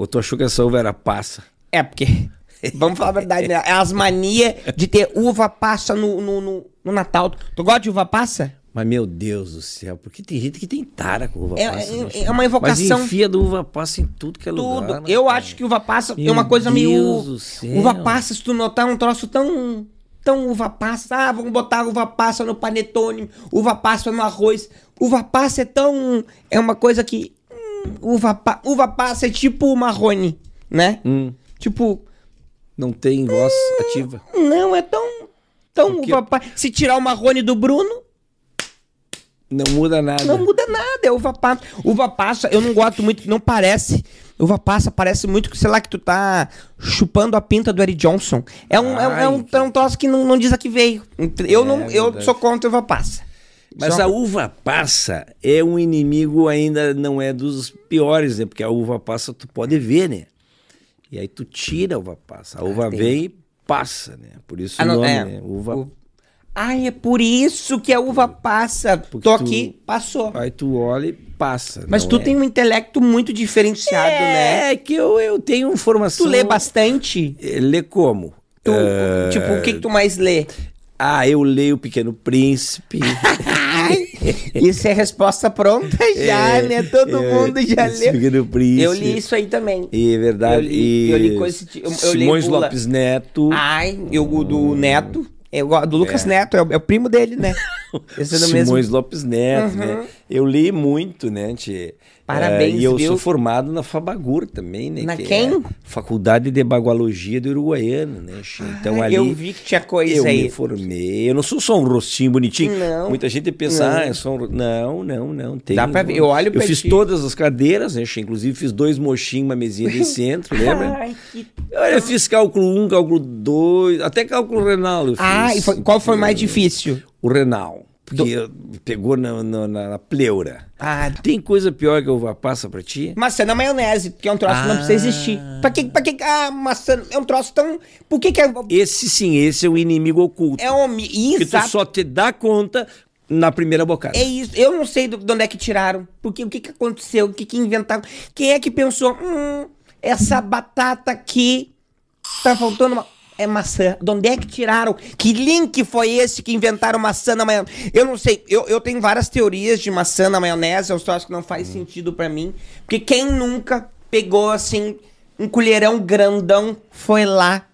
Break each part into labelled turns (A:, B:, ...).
A: Ou tu achou que essa uva era passa? É, porque. Vamos falar a verdade, né? É as manias de ter uva passa no, no, no, no Natal. Tu gosta de uva passa? Mas, meu Deus do céu, porque tem gente que tem tara com uva é, passa. É, é uma invocação. Mas enfia do uva passa em tudo que é tudo. lugar. Tudo. Né, Eu cara. acho que uva passa meu é uma coisa Deus meio... Do céu. Uva passa, se tu notar, um troço tão... Tão uva passa. Ah, vamos botar uva passa no panetone, uva passa no arroz. Uva passa é tão... É uma coisa que uva, pa uva passa é tipo marrone, né? Hum. Tipo. Não tem voz hum, ativa. Não, é tão. Tão Porque... uva passa. Se tirar o marrone do Bruno. Não muda nada. Não muda nada, é uva passa. Uva passa, eu não gosto muito, não parece. Uva passa parece muito que, sei lá, que tu tá chupando a pinta do Eric Johnson. É um, é, um, é, um, é um troço que não, não diz a que veio. Eu, é, não, eu sou contra uva passa. Mas Só... a uva
B: passa é um inimigo ainda não é dos piores, né? Porque a uva passa tu pode ver, né? E aí tu tira a uva passa. A ah, uva ah, vem e passa, né? Por isso ah, não, o nome, é, né? Uva... O...
A: Ah, é por isso que a uva passa. Porque Tô aqui, tu... passou.
B: Aí tu olha e passa. Mas tu é. tem
A: um intelecto muito diferenciado, é, né? É, que eu, eu tenho formação... Tu lê bastante?
B: Lê como? Tu, uh... Tipo, o que, que tu mais lê? Ah, eu leio o Pequeno Príncipe. isso
A: é resposta pronta é, já, é, né? Todo é, mundo já leu.
B: Pequeno Príncipe. Eu li isso aí também. É verdade. Eu li, e... eu li coisa. Eu, Simões eu li
A: Lopes Neto. Ai, eu do Neto. Eu, do Lucas é. Neto, é o, é o primo dele, né? Simões mesmo... Lopes Neto, uhum. né?
B: Eu li muito, né, Tchê? Parabéns, uh, E eu viu? sou formado na Fabagur também, né? Na que é quem? É Faculdade de Bagualogia do Uruguaiano, né, Tchê? Ah, então ah, ali... Eu vi que tinha coisa eu aí. Eu me formei. Eu não sou só um rostinho bonitinho. Não. Muita gente pensa, ah, não. ah, eu sou um... Não, não, não. Tem Dá pra ver, eu olho Eu fiz ti. todas as cadeiras, né, Tchê? Inclusive fiz dois mochinhos, uma mesinha de centro, lembra? Ai, que... Olha, eu fiz cálculo 1, um, cálculo 2, até cálculo renal eu fiz. Ah, e foi... qual foi mais difícil? o renal. Porque Do... pegou na, na, na, pleura. Ah, tem coisa pior que a uva passa pra ti?
A: Maçã na maionese, que é um troço ah. que não precisa existir. Ah. Pra que, pra que a ah, maçã é um troço tão... Por que que é... Esse sim, esse é o inimigo oculto. É um... Exato. Que tu só te dá conta na primeira bocada. É isso. Eu não sei de onde é que tiraram. Porque o que, que aconteceu? O que, que inventaram? Quem é que pensou? Hum, essa batata aqui tá faltando uma é maçã? De onde é que tiraram? Que link foi esse que inventaram maçã na maionese? Eu não sei. Eu, eu tenho várias teorias de maçã na maionese. Eu só acho que não faz hum. sentido para mim. Porque quem nunca pegou, assim, um colherão grandão, foi lá,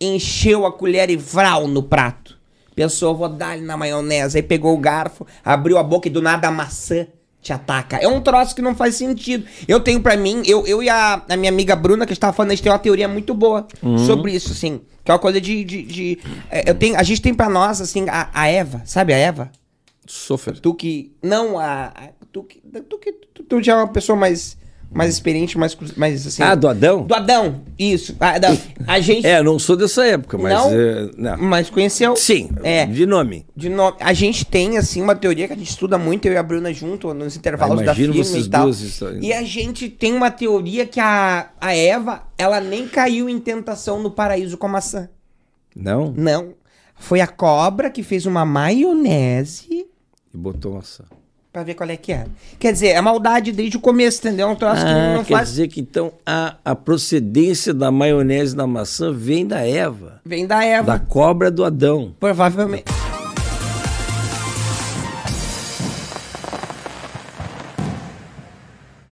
A: encheu a colher e vral no prato. Pensou, vou dar-lhe na maionese. Aí pegou o garfo, abriu a boca e do nada a maçã te ataca. É um troço que não faz sentido. Eu tenho para mim, eu, eu e a, a minha amiga Bruna, que estava falando, a gente tem uma teoria muito boa uhum. sobre isso, assim. Que é uma coisa de. de, de é, eu tenho, a gente tem para nós, assim, a, a, Eva, sabe a Eva? Sofrer. Tu que. Não, a. a tu que. Tu Tu, tu já é uma pessoa mais mais experiente, mais, mais assim. Ah, do Adão? Do Adão, isso. Ah, Adão. A gente. é, não sou dessa época, mas. Não, eh, é, né. não. Mas conheceu? Sim, é, de nome. De nome. A gente tem, assim, uma teoria que a gente estuda muito, eu e a Bruna junto, nos intervalos ah, da firma vocês e tal. Duas e a gente tem uma teoria que a, a Eva, ela nem caiu em tentação no paraíso com a maçã. Não? Não. Foi a cobra que fez uma maionese. E botou maçã. Pra ver qual é que é. Quer dizer, é maldade desde o começo, entendeu? É um troço ah, que não quer faz. Quer dizer
B: que então a, a procedência da maionese da maçã vem da Eva.
A: Vem da Eva. Da
B: cobra do Adão.
A: Provavelmente.